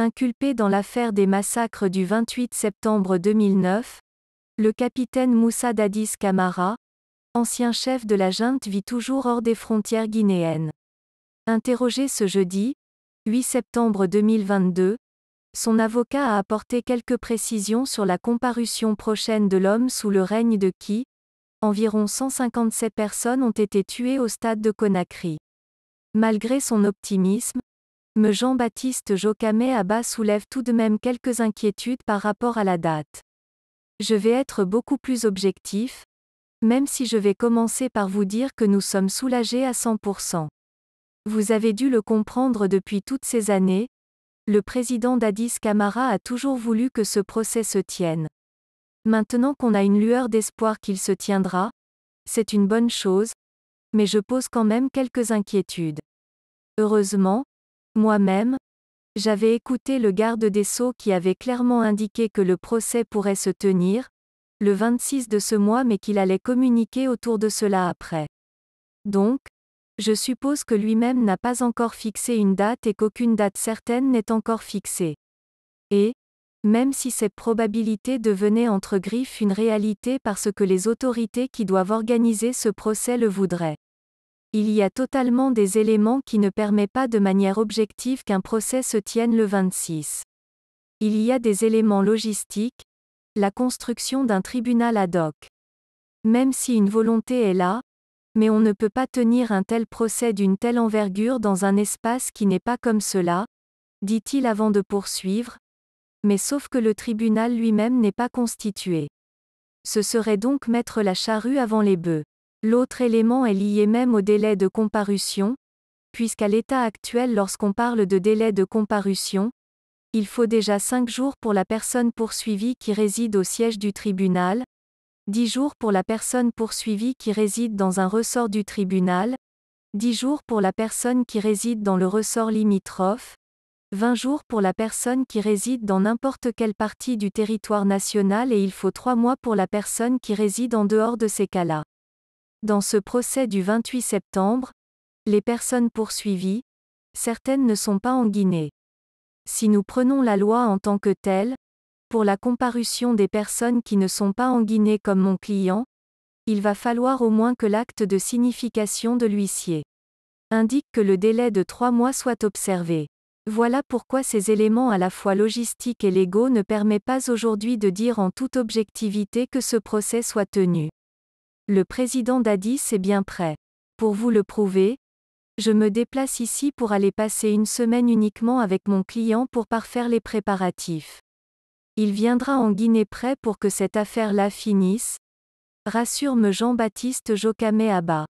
Inculpé dans l'affaire des massacres du 28 septembre 2009, le capitaine Moussa Dadis Kamara, ancien chef de la junte vit toujours hors des frontières guinéennes. Interrogé ce jeudi, 8 septembre 2022, son avocat a apporté quelques précisions sur la comparution prochaine de l'homme sous le règne de qui, environ 157 personnes ont été tuées au stade de Conakry. Malgré son optimisme, Jean-Baptiste Jocamé Abba soulève tout de même quelques inquiétudes par rapport à la date. Je vais être beaucoup plus objectif, même si je vais commencer par vous dire que nous sommes soulagés à 100%. Vous avez dû le comprendre depuis toutes ces années, le président d'Addis Camara a toujours voulu que ce procès se tienne. Maintenant qu'on a une lueur d'espoir qu'il se tiendra, c'est une bonne chose, mais je pose quand même quelques inquiétudes. Heureusement, moi-même, j'avais écouté le garde des sceaux qui avait clairement indiqué que le procès pourrait se tenir, le 26 de ce mois mais qu'il allait communiquer autour de cela après. Donc, je suppose que lui-même n'a pas encore fixé une date et qu'aucune date certaine n'est encore fixée. Et, même si cette probabilité devenait entre griffes une réalité parce que les autorités qui doivent organiser ce procès le voudraient. Il y a totalement des éléments qui ne permettent pas de manière objective qu'un procès se tienne le 26. Il y a des éléments logistiques, la construction d'un tribunal ad hoc. Même si une volonté est là, mais on ne peut pas tenir un tel procès d'une telle envergure dans un espace qui n'est pas comme cela, dit-il avant de poursuivre, mais sauf que le tribunal lui-même n'est pas constitué. Ce serait donc mettre la charrue avant les bœufs. L'autre élément est lié même au délai de comparution, puisqu'à l'état actuel lorsqu'on parle de délai de comparution, il faut déjà 5 jours pour la personne poursuivie qui réside au siège du tribunal, 10 jours pour la personne poursuivie qui réside dans un ressort du tribunal, 10 jours pour la personne qui réside dans le ressort limitrophe, 20 jours pour la personne qui réside dans n'importe quelle partie du territoire national et il faut 3 mois pour la personne qui réside en dehors de ces cas-là. Dans ce procès du 28 septembre, les personnes poursuivies, certaines ne sont pas en Guinée. Si nous prenons la loi en tant que telle, pour la comparution des personnes qui ne sont pas en Guinée comme mon client, il va falloir au moins que l'acte de signification de l'huissier indique que le délai de trois mois soit observé. Voilà pourquoi ces éléments à la fois logistiques et légaux ne permettent pas aujourd'hui de dire en toute objectivité que ce procès soit tenu. Le président d'Addis est bien prêt. Pour vous le prouver, je me déplace ici pour aller passer une semaine uniquement avec mon client pour parfaire les préparatifs. Il viendra en Guinée prêt pour que cette affaire-là finisse. Rassure-me Jean-Baptiste Jocamé Abba.